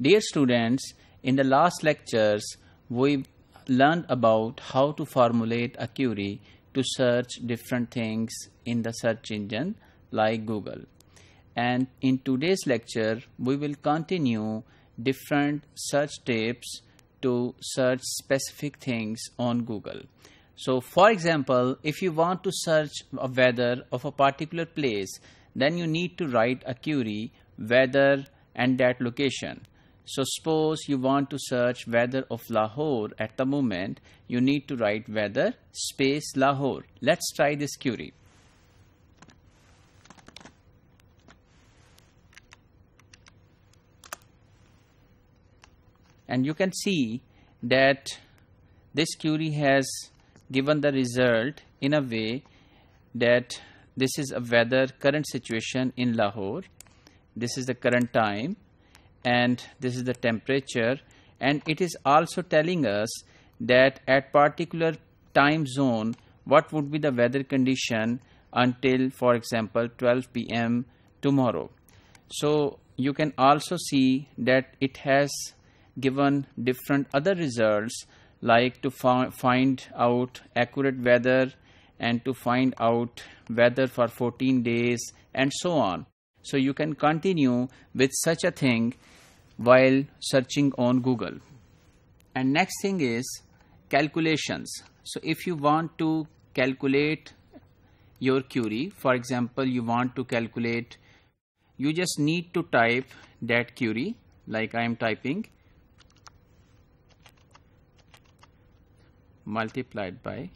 Dear students, in the last lectures, we learned about how to formulate a query to search different things in the search engine like Google. And in today's lecture, we will continue different search tips to search specific things on Google. So, for example, if you want to search a weather of a particular place, then you need to write a query weather and that location. So suppose you want to search weather of Lahore at the moment, you need to write weather space Lahore. Let's try this query. And you can see that this query has given the result in a way that this is a weather current situation in Lahore. This is the current time and this is the temperature and it is also telling us that at particular time zone what would be the weather condition until for example 12 pm tomorrow. So you can also see that it has given different other results like to find out accurate weather and to find out weather for 14 days and so on. So you can continue with such a thing while searching on Google. And next thing is calculations. So if you want to calculate your query, for example, you want to calculate, you just need to type that query like I am typing multiplied by.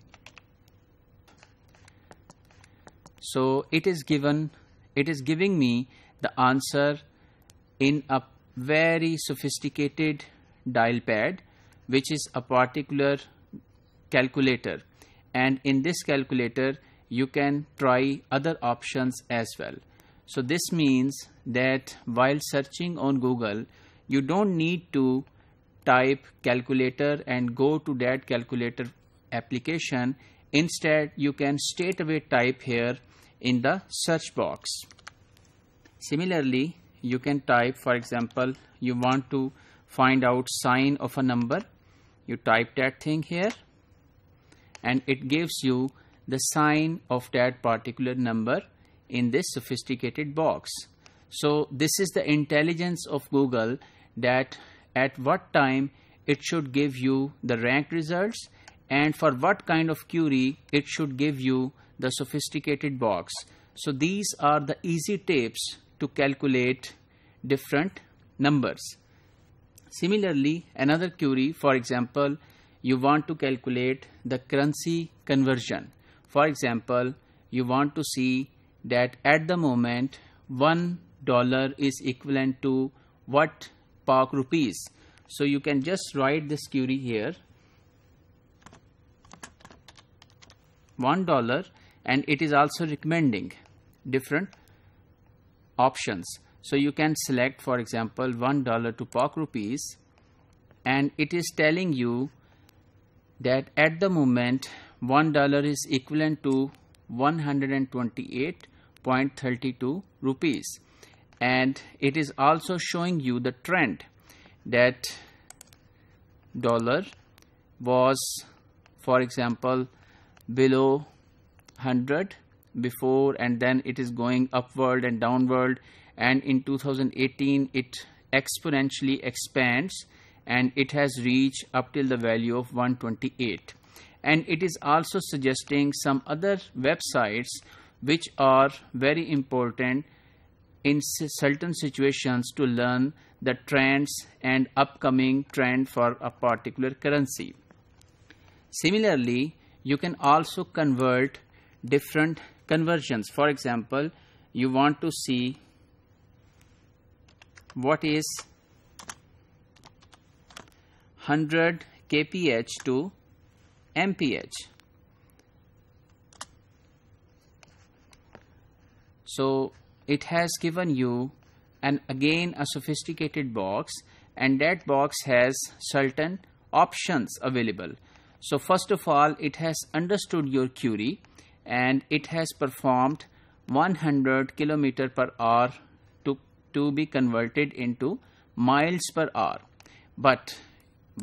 So it is given, it is giving me the answer in a very sophisticated dial pad which is a particular calculator and in this calculator you can try other options as well. So this means that while searching on Google you don't need to type calculator and go to that calculator application instead you can straight away type here in the search box. Similarly you can type for example you want to find out sign of a number you type that thing here and it gives you the sign of that particular number in this sophisticated box. So this is the intelligence of Google that at what time it should give you the ranked results and for what kind of query it should give you the sophisticated box. So these are the easy tips to calculate different numbers. Similarly, another query, for example, you want to calculate the currency conversion. For example, you want to see that at the moment one dollar is equivalent to what Pak rupees. So you can just write this query here. One dollar and it is also recommending different options. So you can select for example $1 to POC rupees and it is telling you that at the moment $1 is equivalent to 128.32 rupees and it is also showing you the trend that dollar was for example below 100 before and then it is going upward and downward and in 2018 it exponentially expands and it has reached up till the value of 128 and it is also suggesting some other websites which are very important in certain situations to learn the trends and upcoming trend for a particular currency. Similarly, you can also convert different conversions. For example, you want to see what is 100 kph to mph. So it has given you and again a sophisticated box and that box has certain options available. So first of all it has understood your query and it has performed 100 km per hour to, to be converted into miles per hour. But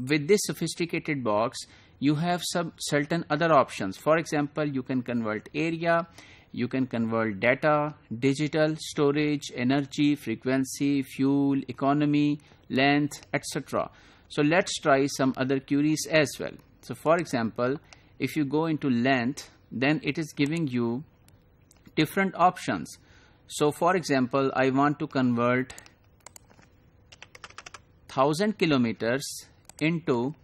with this sophisticated box, you have some certain other options. For example, you can convert area, you can convert data, digital, storage, energy, frequency, fuel, economy, length, etc. So let's try some other queries as well. So for example, if you go into length, then it is giving you different options. So for example, I want to convert 1000 kilometers into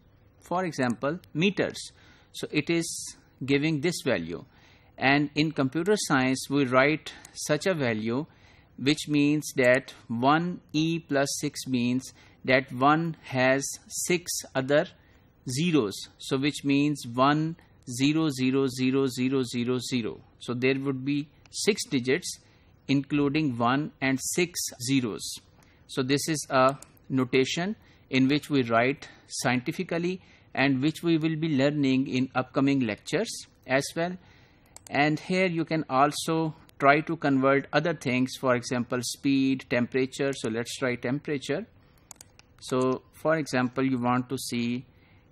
for example meters. So it is giving this value and in computer science we write such a value which means that 1 e plus 6 means that 1 has 6 other zeros so which means 1 00000. So there would be 6 digits including 1 and 6 zeros. So this is a notation in which we write scientifically and which we will be learning in upcoming lectures as well. And here you can also try to convert other things, for example, speed, temperature. So let's try temperature. So for example, you want to see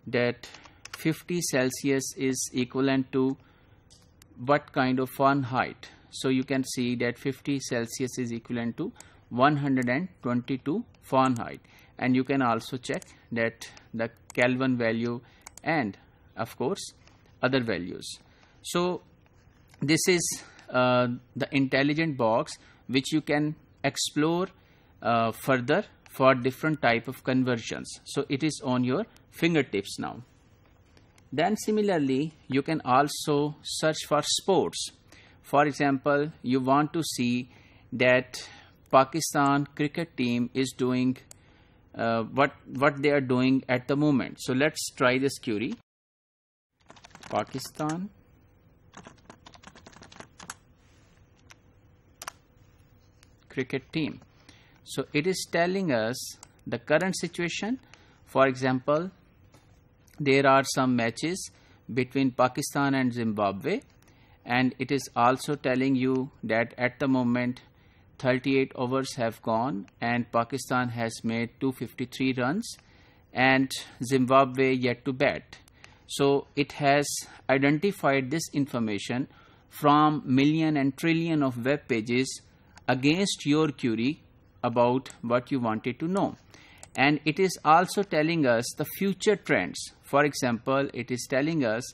that 50 Celsius is equivalent to what kind of Fahrenheit? So you can see that 50 Celsius is equivalent to 122 Fahrenheit and you can also check that the Kelvin value and of course other values. So this is uh, the intelligent box which you can explore uh, further for different type of conversions. So it is on your fingertips now. Then similarly, you can also search for sports. For example, you want to see that Pakistan cricket team is doing uh, what what they are doing at the moment. So let's try this query. Pakistan cricket team. So it is telling us the current situation. For example, there are some matches between Pakistan and Zimbabwe and it is also telling you that at the moment 38 overs have gone and Pakistan has made 253 runs and Zimbabwe yet to bat. So it has identified this information from million and trillion of web pages against your query about what you wanted to know and it is also telling us the future trends. For example, it is telling us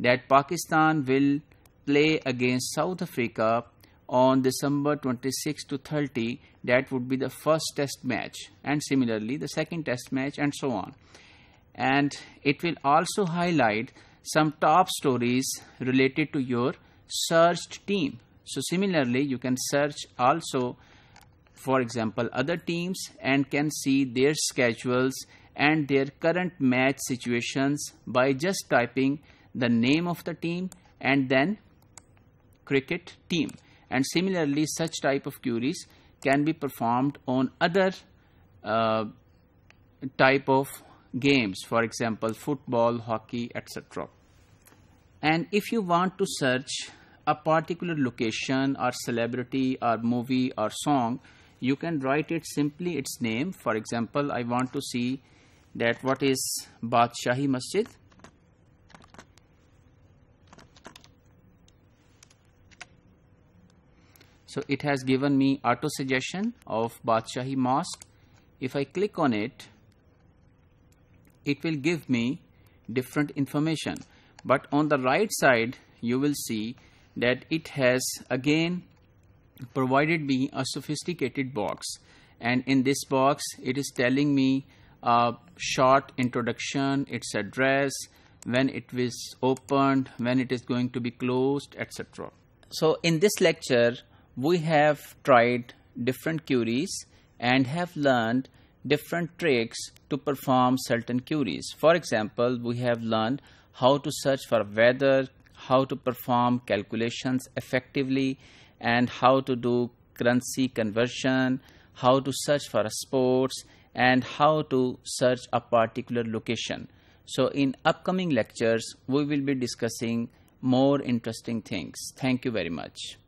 that Pakistan will play against South Africa on December 26 to 30 that would be the first test match and similarly the second test match and so on and it will also highlight some top stories related to your searched team so similarly you can search also for example other teams and can see their schedules and their current match situations by just typing the name of the team and then cricket team and similarly such type of queries can be performed on other uh, type of games for example football hockey etc and if you want to search a particular location or celebrity or movie or song you can write it simply its name for example I want to see that what is Badshahi Masjid so it has given me auto suggestion of Badshahi Mosque if I click on it it will give me different information but on the right side you will see that it has again provided me a sophisticated box and in this box it is telling me a short introduction, its address, when it was opened, when it is going to be closed, etc. So in this lecture we have tried different queries and have learned different tricks to perform certain queries. For example, we have learned how to search for weather, how to perform calculations effectively and how to do currency conversion, how to search for sports and how to search a particular location. So in upcoming lectures, we will be discussing more interesting things. Thank you very much.